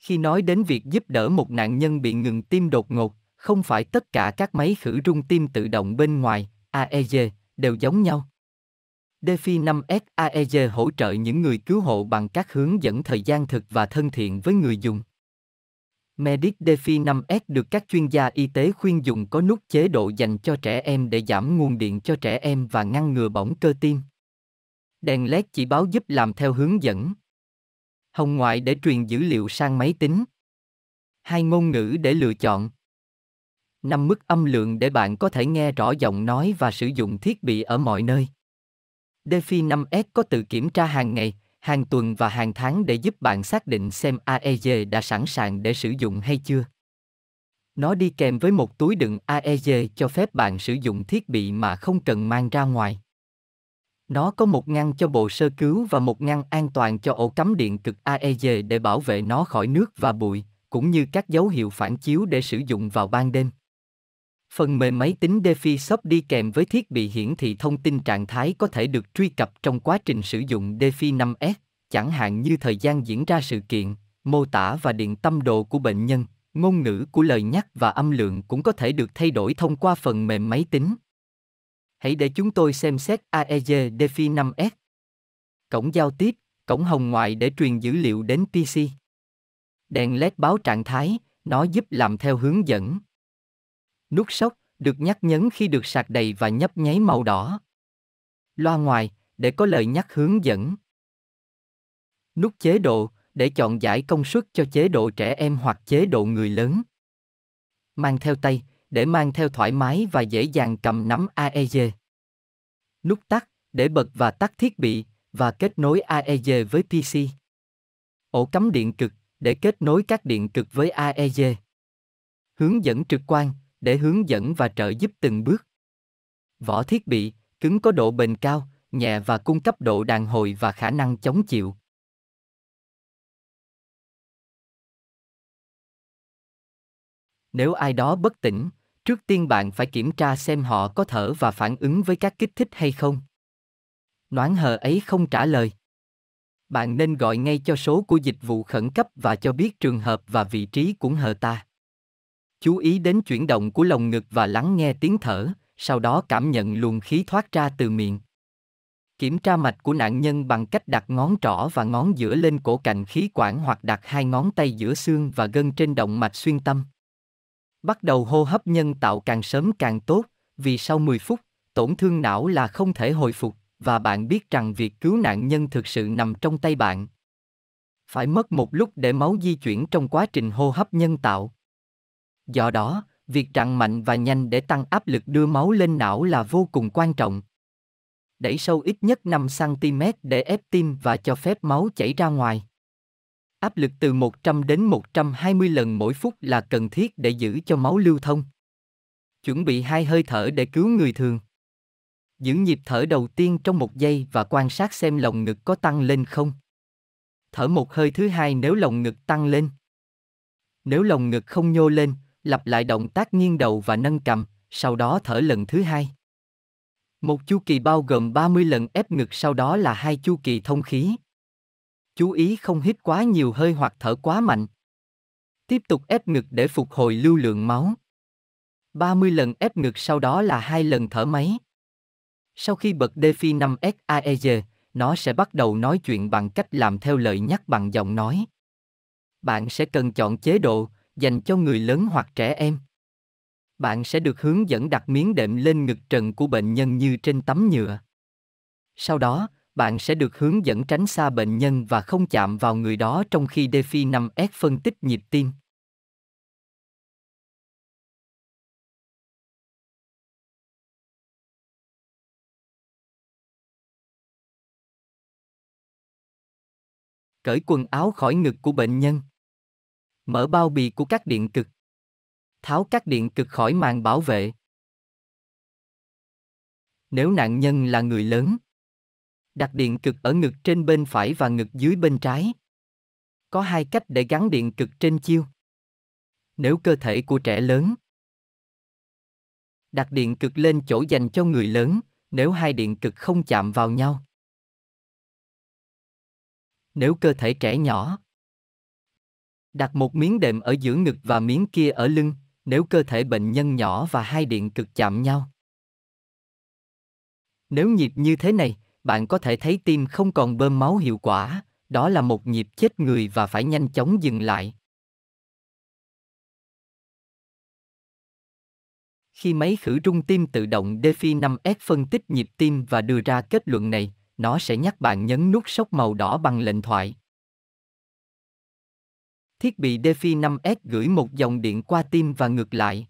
khi nói đến việc giúp đỡ một nạn nhân bị ngừng tim đột ngột, không phải tất cả các máy khử rung tim tự động bên ngoài, AEG, đều giống nhau. DeFi 5S AEG hỗ trợ những người cứu hộ bằng các hướng dẫn thời gian thực và thân thiện với người dùng. Medic DeFi 5S được các chuyên gia y tế khuyên dùng có nút chế độ dành cho trẻ em để giảm nguồn điện cho trẻ em và ngăn ngừa bỏng cơ tim. Đèn LED chỉ báo giúp làm theo hướng dẫn hồng ngoại để truyền dữ liệu sang máy tính. Hai ngôn ngữ để lựa chọn. Năm mức âm lượng để bạn có thể nghe rõ giọng nói và sử dụng thiết bị ở mọi nơi. DeFi 5S có tự kiểm tra hàng ngày, hàng tuần và hàng tháng để giúp bạn xác định xem AEG đã sẵn sàng để sử dụng hay chưa. Nó đi kèm với một túi đựng AEG cho phép bạn sử dụng thiết bị mà không cần mang ra ngoài. Nó có một ngăn cho bộ sơ cứu và một ngăn an toàn cho ổ cắm điện cực AEG để bảo vệ nó khỏi nước và bụi, cũng như các dấu hiệu phản chiếu để sử dụng vào ban đêm. Phần mềm máy tính DeFi Shop đi kèm với thiết bị hiển thị thông tin trạng thái có thể được truy cập trong quá trình sử dụng DeFi 5S, chẳng hạn như thời gian diễn ra sự kiện, mô tả và điện tâm đồ của bệnh nhân, ngôn ngữ của lời nhắc và âm lượng cũng có thể được thay đổi thông qua phần mềm máy tính hãy để chúng tôi xem xét AEG DeFi 5S. Cổng giao tiếp, cổng hồng ngoại để truyền dữ liệu đến PC. Đèn LED báo trạng thái, nó giúp làm theo hướng dẫn. Nút sóc, được nhắc nhấn khi được sạc đầy và nhấp nháy màu đỏ. Loa ngoài, để có lời nhắc hướng dẫn. Nút chế độ, để chọn giải công suất cho chế độ trẻ em hoặc chế độ người lớn. Mang theo tay, để mang theo thoải mái và dễ dàng cầm nắm AEG. Nút tắt, để bật và tắt thiết bị, và kết nối AEG với PC. Ổ cắm điện cực, để kết nối các điện cực với AEG. Hướng dẫn trực quan, để hướng dẫn và trợ giúp từng bước. Vỏ thiết bị, cứng có độ bền cao, nhẹ và cung cấp độ đàn hồi và khả năng chống chịu. Nếu ai đó bất tỉnh, trước tiên bạn phải kiểm tra xem họ có thở và phản ứng với các kích thích hay không noãn hờ ấy không trả lời bạn nên gọi ngay cho số của dịch vụ khẩn cấp và cho biết trường hợp và vị trí của hờ ta chú ý đến chuyển động của lồng ngực và lắng nghe tiếng thở sau đó cảm nhận luồng khí thoát ra từ miệng kiểm tra mạch của nạn nhân bằng cách đặt ngón trỏ và ngón giữa lên cổ cạnh khí quản hoặc đặt hai ngón tay giữa xương và gân trên động mạch xuyên tâm Bắt đầu hô hấp nhân tạo càng sớm càng tốt, vì sau 10 phút, tổn thương não là không thể hồi phục, và bạn biết rằng việc cứu nạn nhân thực sự nằm trong tay bạn. Phải mất một lúc để máu di chuyển trong quá trình hô hấp nhân tạo. Do đó, việc rặn mạnh và nhanh để tăng áp lực đưa máu lên não là vô cùng quan trọng. Đẩy sâu ít nhất 5cm để ép tim và cho phép máu chảy ra ngoài. Áp lực từ 100 đến 120 lần mỗi phút là cần thiết để giữ cho máu lưu thông. Chuẩn bị hai hơi thở để cứu người thường. Giữ nhịp thở đầu tiên trong một giây và quan sát xem lồng ngực có tăng lên không. Thở một hơi thứ hai nếu lồng ngực tăng lên. Nếu lồng ngực không nhô lên, lặp lại động tác nghiêng đầu và nâng cầm, sau đó thở lần thứ hai. Một chu kỳ bao gồm 30 lần ép ngực sau đó là hai chu kỳ thông khí chú ý không hít quá nhiều hơi hoặc thở quá mạnh. Tiếp tục ép ngực để phục hồi lưu lượng máu. 30 lần ép ngực sau đó là hai lần thở máy. Sau khi bật Defi 5SAEG, nó sẽ bắt đầu nói chuyện bằng cách làm theo lời nhắc bằng giọng nói. Bạn sẽ cần chọn chế độ dành cho người lớn hoặc trẻ em. Bạn sẽ được hướng dẫn đặt miếng đệm lên ngực trần của bệnh nhân như trên tấm nhựa. Sau đó, bạn sẽ được hướng dẫn tránh xa bệnh nhân và không chạm vào người đó trong khi DeFi 5S phân tích nhịp tim. Cởi quần áo khỏi ngực của bệnh nhân. Mở bao bì của các điện cực. Tháo các điện cực khỏi màn bảo vệ. Nếu nạn nhân là người lớn, đặt điện cực ở ngực trên bên phải và ngực dưới bên trái. Có hai cách để gắn điện cực trên chiêu. Nếu cơ thể của trẻ lớn, đặt điện cực lên chỗ dành cho người lớn, nếu hai điện cực không chạm vào nhau. Nếu cơ thể trẻ nhỏ, đặt một miếng đệm ở giữa ngực và miếng kia ở lưng, nếu cơ thể bệnh nhân nhỏ và hai điện cực chạm nhau. Nếu nhịp như thế này, bạn có thể thấy tim không còn bơm máu hiệu quả, đó là một nhịp chết người và phải nhanh chóng dừng lại. Khi máy khử trung tim tự động DeFi 5S phân tích nhịp tim và đưa ra kết luận này, nó sẽ nhắc bạn nhấn nút sốc màu đỏ bằng lệnh thoại. Thiết bị DeFi 5S gửi một dòng điện qua tim và ngược lại.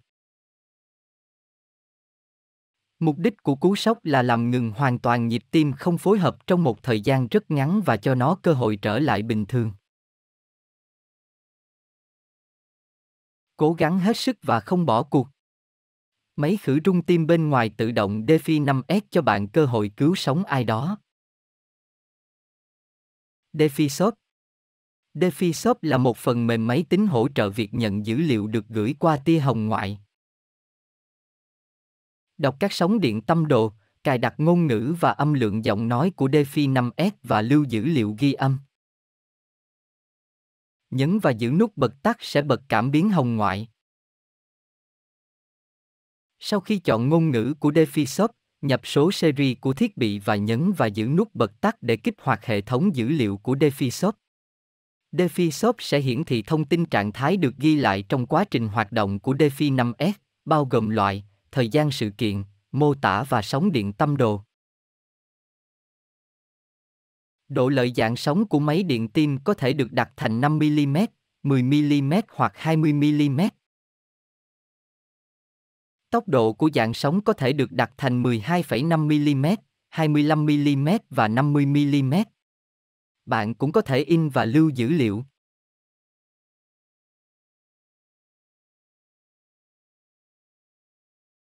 Mục đích của cú sốc là làm ngừng hoàn toàn nhịp tim không phối hợp trong một thời gian rất ngắn và cho nó cơ hội trở lại bình thường. Cố gắng hết sức và không bỏ cuộc. Máy khử rung tim bên ngoài tự động DeFi 5S cho bạn cơ hội cứu sống ai đó. DeFi Shop DeFi Shop là một phần mềm máy tính hỗ trợ việc nhận dữ liệu được gửi qua tia hồng ngoại. Đọc các sóng điện tâm độ, cài đặt ngôn ngữ và âm lượng giọng nói của DeFi 5S và lưu dữ liệu ghi âm. Nhấn và giữ nút bật tắt sẽ bật cảm biến hồng ngoại. Sau khi chọn ngôn ngữ của DeFi Shop, nhập số series của thiết bị và nhấn và giữ nút bật tắt để kích hoạt hệ thống dữ liệu của DeFi Shop. DeFi Shop sẽ hiển thị thông tin trạng thái được ghi lại trong quá trình hoạt động của DeFi 5S, bao gồm loại, thời gian sự kiện, mô tả và sóng điện tâm đồ. Độ lợi dạng sóng của máy điện tim có thể được đặt thành 5mm, 10mm hoặc 20mm. Tốc độ của dạng sóng có thể được đặt thành 12,5mm, 25mm và 50mm. Bạn cũng có thể in và lưu dữ liệu,